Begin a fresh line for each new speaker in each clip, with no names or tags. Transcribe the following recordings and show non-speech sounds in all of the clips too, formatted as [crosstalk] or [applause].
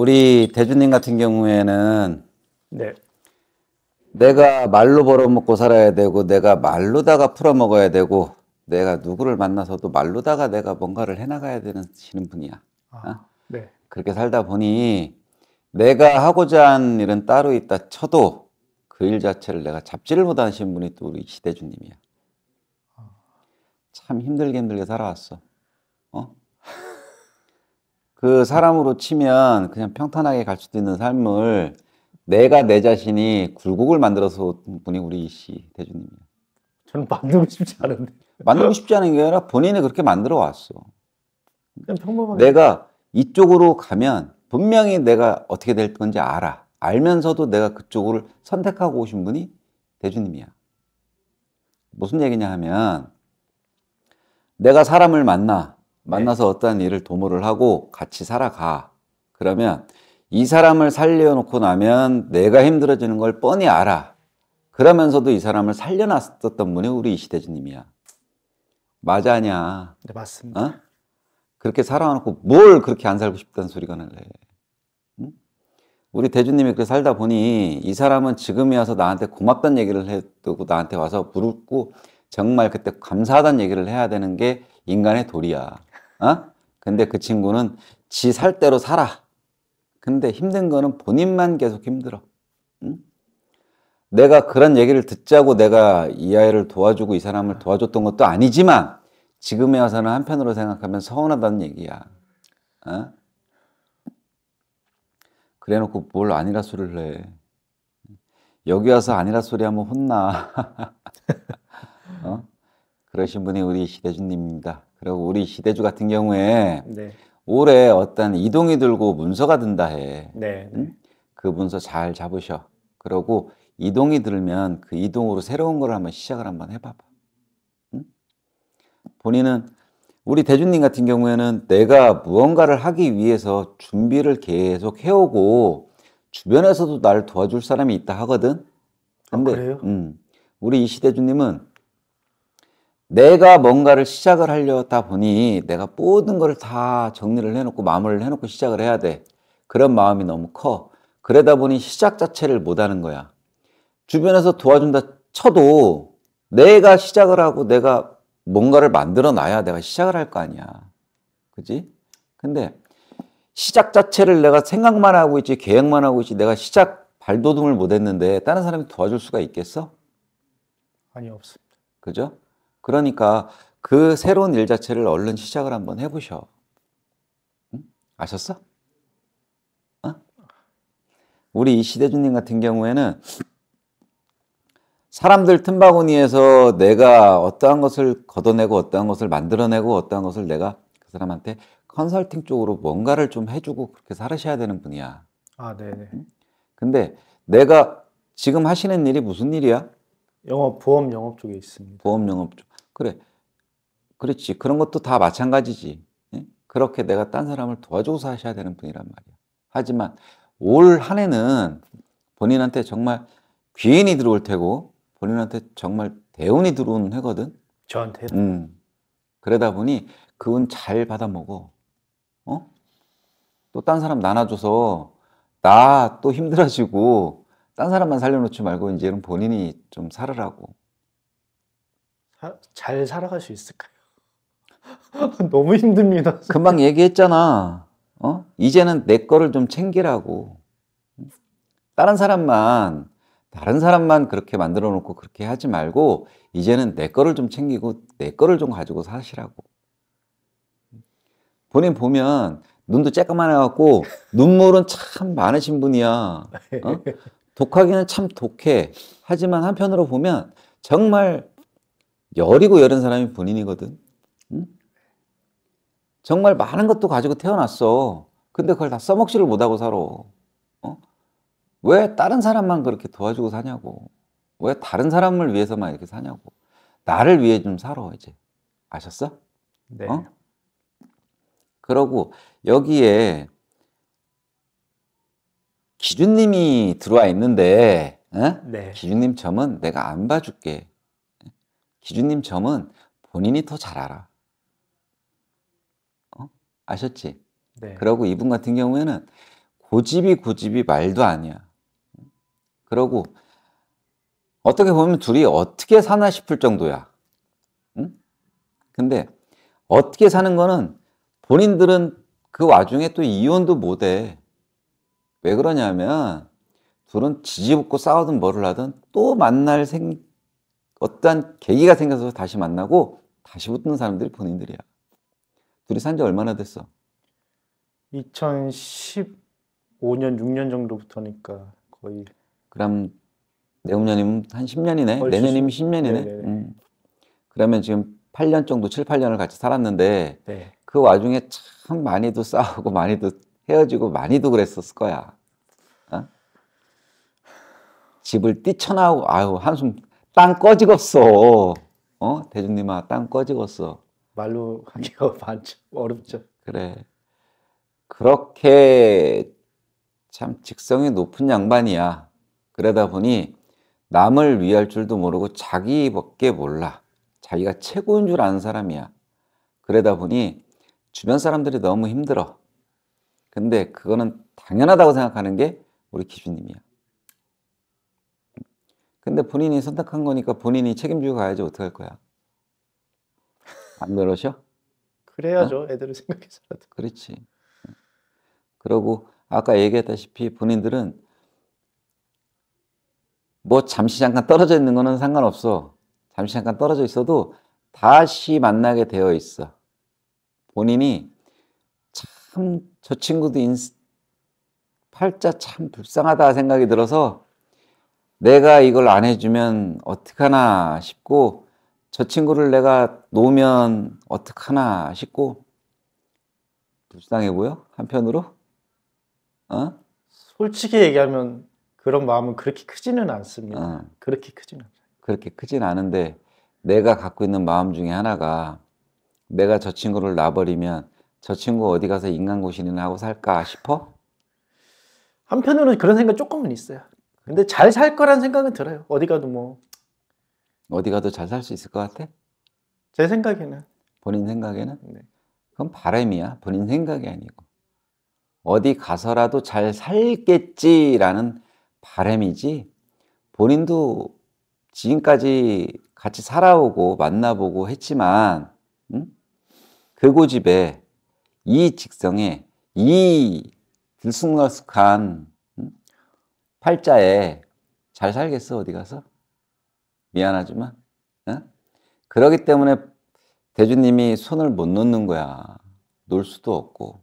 우리 대주님 같은 경우에는 네. 내가 말로 벌어먹고 살아야 되고 내가 말로다가 풀어먹어야 되고 내가 누구를 만나서도 말로다가 내가 뭔가를 해나가야 되는 분이야. 아, 어? 네. 그렇게 살다 보니 내가 하고자 한 일은 따로 있다 쳐도 그 일 자체를 내가 잡지를 못하신 분이 또 우리 시대주님이야. 아. 참 힘들게 힘들게 살아왔어. 어? 그 사람으로 치면 그냥 평탄하게 갈 수도 있는 삶을 내가 내 자신이 굴곡을 만들어서 분이 우리 이씨 대주님이에
저는 만들고 싶지 않은데.
만들고 싶지 않은 게 아니라 본인이 그렇게 만들어 왔어. 그냥 평범하게. 내가 이쪽으로 가면 분명히 내가 어떻게 될 건지 알아. 알면서도 내가 그쪽을 선택하고 오신 분이 대주님이야. 무슨 얘기냐 하면 내가 사람을 만나 만나서 어떠한 일을 도모를 하고 같이 살아가. 그러면 이 사람을 살려놓고 나면 내가 힘들어지는 걸 뻔히 알아. 그러면서도 이 사람을 살려놨었던 분이 우리 이시대주님이야. 맞아냐? 네, 맞습니다. 어? 그렇게 살아놓고 뭘 그렇게 안 살고 싶다는 소리가 날래. 응? 우리 대주님이 그 살다 보니 이 사람은 지금이 와서 나한테 고맙다는 얘기를 해두고 나한테 와서 부르고 정말 그때 감사하단 얘기를 해야 되는 게 인간의 도리야. 어? 근데 그 친구는 지 살대로 살아. 근데 힘든 거는 본인만 계속 힘들어. 응? 내가 그런 얘기를 듣자고 내가 이 아이를 도와주고 이 사람을 도와줬던 것도 아니지만 지금에 와서는 한편으로 생각하면 서운하다는 얘기야. 어? 그래놓고 뭘 아니라 소리를 해. 여기 와서 아니라 소리 하면 혼나. [laughs] 어? 그러신 분이 우리 시대준님입니다. 그리고 우리 시대주 같은 경우에 네. 올해 어떤 이동이 들고 문서가 든다 해. 네. 그 문서 잘 잡으셔. 그러고 이동이 들면 그 이동으로 새로운 걸 한번 시작을 한번 해 봐봐. 응? 본인은 우리 대준님 같은 경우에는 내가 무언가를 하기 위해서 준비를 계속 해오고 주변에서도 날 도와줄 사람이 있다 하거든. 아, 근데 아, 그래요? 음, 우리 이시대주님은 내가 뭔가를 시작을 하려다 보니 내가 모든 걸 다 정리를 해놓고 마무리를 해놓고 시작을 해야 돼. 그런 마음이 너무 커. 그러다 보니 시작 자체를 못하는 거야. 주변에서 도와준다 쳐도 내가 시작을 하고 내가 뭔가를 만들어 놔야 내가 시작을 할 거 아니야. 그지? 근데 시작 자체를 내가 생각만 하고 있지, 계획만 하고 있지, 내가 시작 발돋움을 못 했는데 다른 사람이 도와줄 수가 있겠어? 아니, 없습니다. 그죠? 그러니까 그 새로운 일 자체를 얼른 시작을 한번 해보셔. 응? 아셨어? 어? 우리 시대주님 같은 경우에는 사람들 틈바구니에서 내가 어떠한 것을 걷어내고 어떠한 것을 만들어내고 어떠한 것을 내가 그 사람한테 컨설팅 쪽으로 뭔가를 좀 해주고 그렇게 살으셔야 되는 분이야. 아, 네네. 근데 내가 지금 하시는 일이 무슨 일이야?
영업, 보험 영업 쪽에 있습니다.
보험 영업 쪽. 그래. 그렇지. 그런 것도 다 마찬가지지. 예? 그렇게 내가 딴 사람을 도와줘서 하셔야 되는 분이란 말이야. 하지만 올 한 해는 본인한테 정말 귀인이 들어올 테고 본인한테 정말 대운이 들어오는 해거든. 저한테. 음. 그러다 보니 그 운 잘 받아 먹어. 어? 또 딴 사람 나눠줘서 나 또 힘들어지고 딴 사람만 살려놓지 말고 이제는 본인이 좀 살으라고.
사, 잘 살아갈 수 있을까요?
[laughs] 너무 힘듭니다. 금방 얘기했잖아. 어? 이제는 내 거를 좀 챙기라고. 다른 사람만 다른 사람만 그렇게 만들어 놓고 그렇게 하지 말고 이제는 내 거를 좀 챙기고 내 거를 좀 가지고 사시라고. 본인 보면 눈도 쬐까만 해갖고 눈물은 참 많으신 분이야. 어? [laughs] 독하기는 참 독해. 하지만 한편으로 보면 정말 여리고 여린 사람이 본인이거든. 응? 정말 많은 것도 가지고 태어났어. 근데 그걸 다 써먹지를 못하고 살아. 어? 왜 다른 사람만 그렇게 도와주고 사냐고. 왜 다른 사람을 위해서만 이렇게 사냐고. 나를 위해 좀 살아, 이제. 아셨어? 네. 어? 그러고 여기에 기준님이 들어와 있는데, 어? 네. 기준님 점은 내가 안 봐줄게. 기준님 점은 본인이 더 잘 알아. 어? 아셨지? 네. 그러고 이분 같은 경우에는 고집이 고집이 말도 아니야. 그러고 어떻게 보면 둘이 어떻게 사나 싶을 정도야. 응? 근데 어떻게 사는 거는 본인들은 그 와중에 또 이혼도 못 해. 왜 그러냐면 둘은 지지붙고 싸우든 뭐를 하든 또 만날 생, 어떠한 계기가 생겨서 다시 만나고 다시 붙는 사람들이 본인들이야. 둘이 산 지 얼마나 됐어?
2015년, 6년 정도부터니까 거의.
그럼 내후년이면 한 10년이네. 내년이면 10년이네. 음. 그러면 지금 8년 정도, 7, 8년을 같이 살았는데 네. 그 와중에 참 많이도 싸우고 많이도 헤어지고 많이도 그랬었을 거야. 어? 집을 뛰쳐나오고 아유 한숨 땅 꺼지겠어. 어? 대준님아, 땅 꺼지겠어. 말로 하기가 반참 [laughs] 어렵죠. 그래. 그렇게 참 직성이 높은 양반이야. 그러다 보니 남을 위할 줄도 모르고 자기밖에 몰라. 자기가 최고인 줄 아는 사람이야. 그러다 보니 주변 사람들이 너무 힘들어. 근데 그거는 당연하다고 생각하는 게 우리 기준님이야. 근데 본인이 선택한 거니까 본인이 책임지고 가야지 어떡할 거야? 안 그러셔?
그래야죠. 네? 어? 애들을 생각해서라도.
그렇지. 그러고 아까 얘기했다시피 본인들은 뭐 잠시 잠깐 떨어져 있는 거는 상관없어. 잠시 잠깐 떨어져 있어도 다시 만나게 되어 있어. 본인이 참 저 친구도 인... 팔자 참 불쌍하다 생각이 들어서 내가 이걸 안 해주면 어떡하나 싶고 저 친구를 내가 놓으면 어떡하나 싶고 불쌍해 보여? 한편으로? 어?
솔직히 얘기하면 그런 마음은 그렇게 크지는 않습니다. 어. 그렇게 크지는 않아요.
그렇게 크진 않은데 내가 갖고 있는 마음 중에 하나가 내가 저 친구를 놔버리면 저 친구 어디 가서 인간고시이 하고 살까 싶어?
한편으로는 그런 생각 조금은 있어요. 근데 잘 살 거란 생각은 들어요. 어디 가도 뭐.
어디 가도 잘 살 수 있을 것 같아? 제 생각에는. 본인 생각에는? 네. 그건 바람이야. 본인 생각이 아니고. 어디 가서라도 잘 살겠지라는 바람이지. 본인도 지금까지 같이 살아오고 만나보고 했지만, 응? 그 고집에 이 직성에 이 들쑥날쑥한 팔자에 잘 살겠어 어디 가서 미안하지만 응? 그러기 때문에 대주님이 손을 못 놓는 거야 놀 수도 없고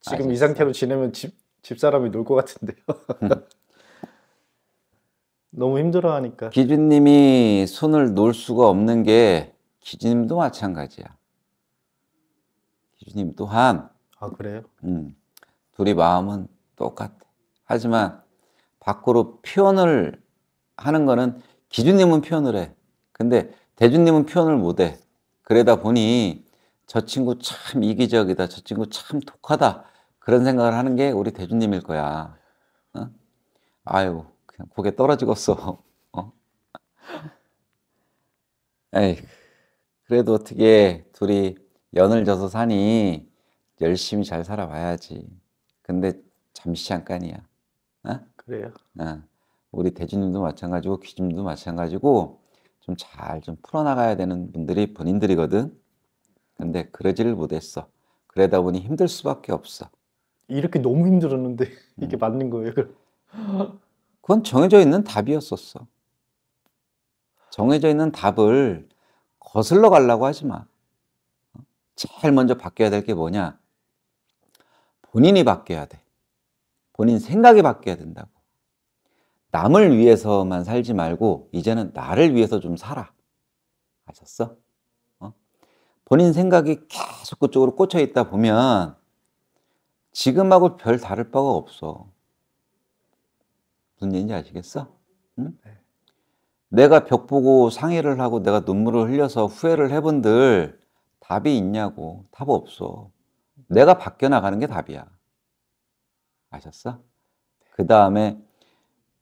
지금 아이 상태로
지내면 집 집사람이 놀 것 같은데요 음. [laughs] 너무 힘들어하니까
기준님이 손을 놓을 수가 없는 게 기준님도 마찬가지야 기준님 또한 아 그래요? 음. 둘이 마음은 똑같아. 하지만 밖으로 표현을 하는 거는 기준님은 표현을 해. 근데 대준님은 표현을 못 해. 그러다 보니 저 친구 참 이기적이다. 저 친구 참 독하다. 그런 생각을 하는 게 우리 대준님일 거야. 어? 아유, 그냥 고개 떨어지겠어. [laughs] 어? 에이, 그래도 어떻게 둘이 연을 져서 사니 열심히 잘 살아봐야지. 근데 잠시 잠깐이야. 어? 그래요. 어. 우리 대주님도 마찬가지고 귀주님도 마찬가지고 좀 잘 좀 풀어나가야 되는 분들이 본인들이거든. 근데 그러지를 못했어. 그러다 보니 힘들 수밖에 없어.
이렇게 너무 힘들었는데 [laughs] 이게 음. 맞는 거예요.
그건 정해져 있는 답이었었어. 정해져 있는 답을 거슬러 가려고 하지 마. 어? 제일 먼저 바뀌어야 될 게 뭐냐? 본인이 바뀌어야 돼. 본인 생각이 바뀌어야 된다고. 남을 위해서만 살지 말고 이제는 나를 위해서 좀 살아. 아셨어? 어? 본인 생각이 계속 그쪽으로 꽂혀 있다 보면 지금하고 별 다를 바가 없어. 무슨 얘기인지 아시겠어? 응? 네. 내가 벽 보고 상해를 하고 내가 눈물을 흘려서 후회를 해본들 답이 있냐고. 답 없어. 내가 바뀌어 나가는 게 답이야. 아셨어? 그 다음에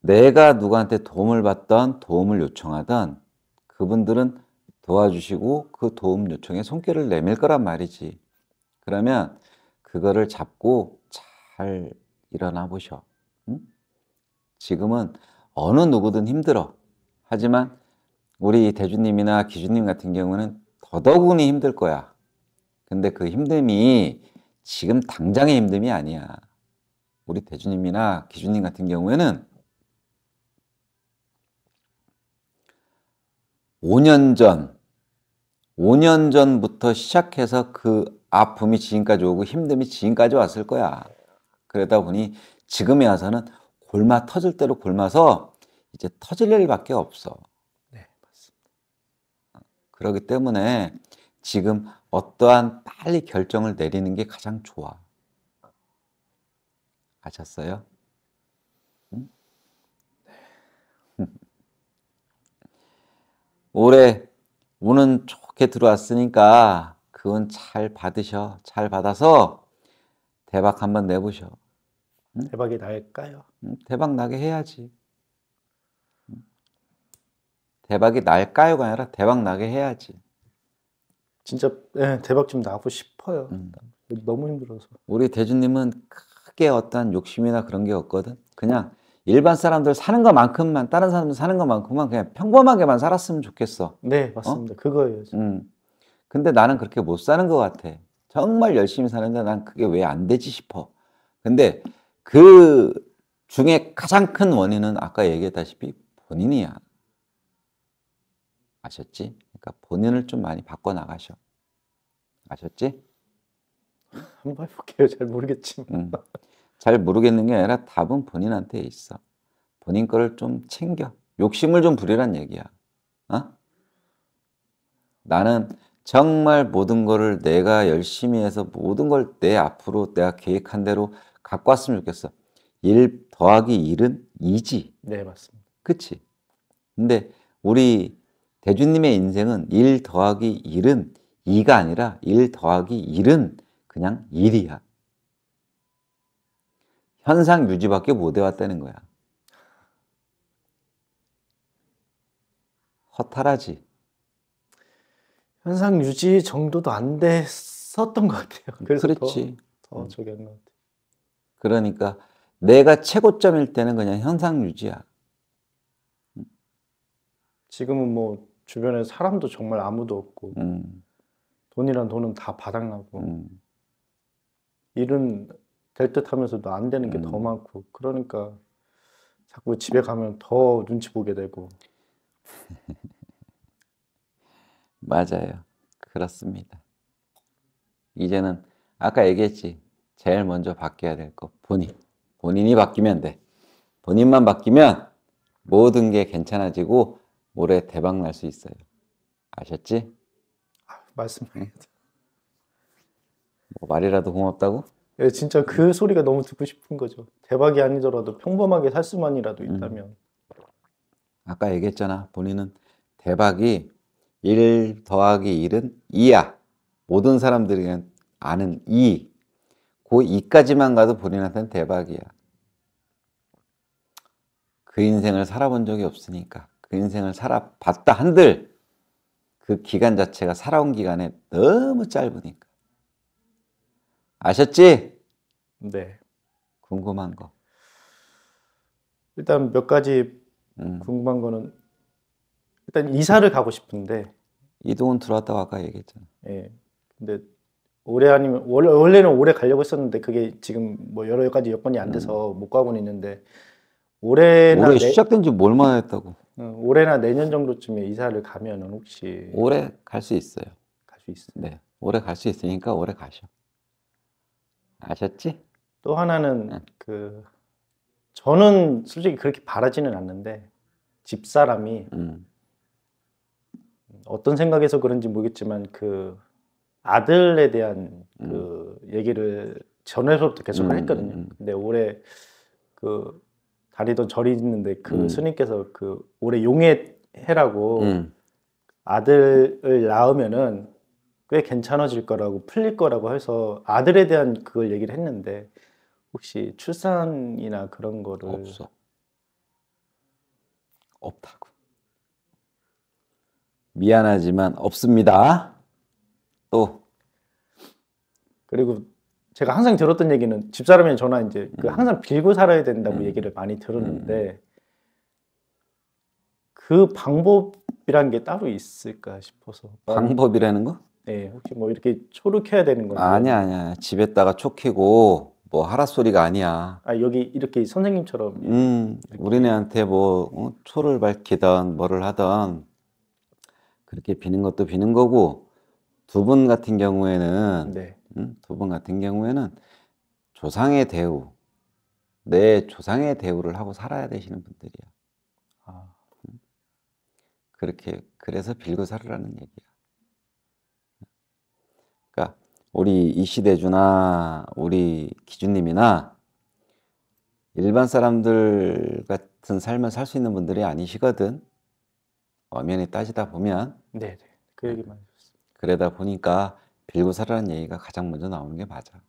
내가 누구한테 도움을 받던 도움을 요청하던 그분들은 도와주시고 그 도움 요청에 손길을 내밀 거란 말이지. 그러면 그거를 잡고 잘 일어나 보셔. 지금은 어느 누구든 힘들어. 하지만 우리 대주님이나 기주님 같은 경우는 더더군이 힘들 거야. 근데 그 힘듦이 지금 당장의 힘듦이 아니야. 우리 대주님이나 기주님 같은 경우에는 5년 전, 5년 전부터 시작해서 그 아픔이 지금까지 오고 힘듦이 지금까지 왔을 거야. 그러다 보니 지금에 와서는 골마 터질 대로 골마서 이제 터질 일밖에 없어. 네, 맞습니다. 그렇기 때문에 지금 어떠한 빨리 결정을 내리는 게 가장 좋아. 아셨어요? 응? 네. 올해 운은 좋게 들어왔으니까 그건 잘 받으셔. 잘 받아서 대박 한번 내보셔. 응? 대박이 날까요? 응? 대박 나게 해야지. 대박이 날까요가 아니라 대박 나게 해야지.
진짜 네, 대박 좀 나고 싶어요. 음. 너무 힘들어서.
우리 대준님은 크게 어떤 욕심이나 그런 게 없거든. 그냥 일반 사람들 사는 것만큼만 다른 사람들 사는 것만큼만 그냥 평범하게만 살았으면 좋겠어. 네 맞습니다. 어? 그거예요. 진짜. 음. 근데 나는 그렇게 못 사는 것 같아. 정말 열심히 사는데 난 그게 왜 안 되지 싶어. 근데 그 중에 가장 큰 원인은 아까 얘기했다시피 본인이야. 아셨지? 그러니까 본인을 좀 많이 바꿔 나가셔. 아셨지?
한번 해볼게요. 잘 모르겠지만.
음. 잘 모르겠는 게 아니라 답은 본인한테 있어. 본인 거를 좀 챙겨. 욕심을 좀 부리란 얘기야. 어? 나는 정말 모든 거를 내가 열심히 해서 모든 걸 내 앞으로 내가 계획한 대로 갖고 왔으면 좋겠어. 1 더하기 1은 2지. 네, 맞습니다. 그치? 근데 우리 대주님의 인생은 1 더하기 1은 2가 아니라 1 더하기 1은 그냥 1이야. 현상 유지밖에 못 해왔다는 거야. 허탈하지.
현상 유지 정도도 안 됐었던 것 같아요. 그래서 그렇지. 더, 더 음. 저기 한것 같아
그러니까 내가 최고점일 때는 그냥 현상 유지야.
지금은 뭐 주변에 사람도 정말 아무도 없고 음. 돈이란 돈은 다 바닥나고 음. 일은 될 듯 하면서도 안 되는 게더 음. 많고 그러니까 자꾸 집에 가면 더 눈치 보게 되고
[laughs] 맞아요 그렇습니다 이제는 아까 얘기했지 제일 먼저 바뀌어야 될 거 본인 본인이 바뀌면 돼 본인만 바뀌면 모든 게 괜찮아지고 모래 대박 날 수 있어요. 아셨지?
아, 말씀해야 돼.
뭐 말이라도 고맙다고?
예, 진짜 그 소리가 너무 듣고 싶은 거죠. 대박이 아니더라도 평범하게 살 수만이라도 음. 있다면. 음.
아까 얘기했잖아. 본인은 대박이 1 더하기 1은 2야. 모든 사람들이 아는 2. 그 2까지만 가도 본인한테는 대박이야. 그 인생을 살아본 적이 없으니까. 그 인생을 살아봤다 한들 그 기간 자체가 살아온 기간에 너무 짧으니까. 아셨지? 네. 궁금한 거. 일단 몇 가지 음.
궁금한 거는 일단 이사를 가고 싶은데
이동은 들어왔다가 아까 얘기했잖아.
예. 근데 올해 아니면 원 원래는 올해 가려고 했었는데 그게 지금 뭐 여러 가지 여건이 안 돼서 음. 못 가고는 있는데 올해나 올해 시작된
지 얼마나 했다고?
어, 올해나 내년 정도쯤에 이사를 가면은 혹시 올해
갈 수 있어요. 갈 수있어 네, 올해 갈 수 있으니까 올해 가셔. 아셨지?
또 하나는 네. 그 저는 솔직히 그렇게 바라지는 않는데 집사람이 음. 어떤 생각에서 그런지 모르겠지만 그 아들에 대한 그 음. 그 얘기를 전에서부터 계속 음, 했거든요. 음, 음. 근데 올해 그 다리도 저리 있는데 그 음. 스님께서 그 올해 용해 해라고 음. 아들을 낳으면은 꽤 괜찮아질 거라고 풀릴 거라고 해서 아들에 대한 그걸 얘기를 했는데 혹시 출산이나 그런 거를 없어 없다고
미안하지만 없습니다 또
그리고 제가 항상 들었던 얘기는 집사람이 전화 이제 그 음. 항상 빌고 살아야 된다고 음. 얘기를 많이 들었는데 음. 그 방법이란 게 따로 있을까 싶어서
방법이라는 거?
네, 혹시 뭐 이렇게 초록해야 되는 건가?
아니야, 아니야. 집에다가 촉히고 뭐 하라 소리가 아니야.
아 여기 이렇게 선생님처럼.
음, 이렇게. 우리네한테 뭐 어, 초를 밝히던 뭐를 하던 그렇게 비는 것도 비는 거고 두 분 같은 경우에는 네. 음? 두번 같은 경우에는 조상의 대우, 내 조상의 대우를 하고 살아야 되시는 분들이야. 아. 그렇게 그래서 빌고 살으라는 얘기야. 그러니까 우리 이시대주나 우리 기준님이나 일반 사람들 같은 삶을 살 수 있는 분들이 아니시거든. 엄연히 따지다 보면.
네, 네. 그 얘기만.
그러다 보니까 빌고 살라는 얘기가 가장 먼저 나오는 게 맞아.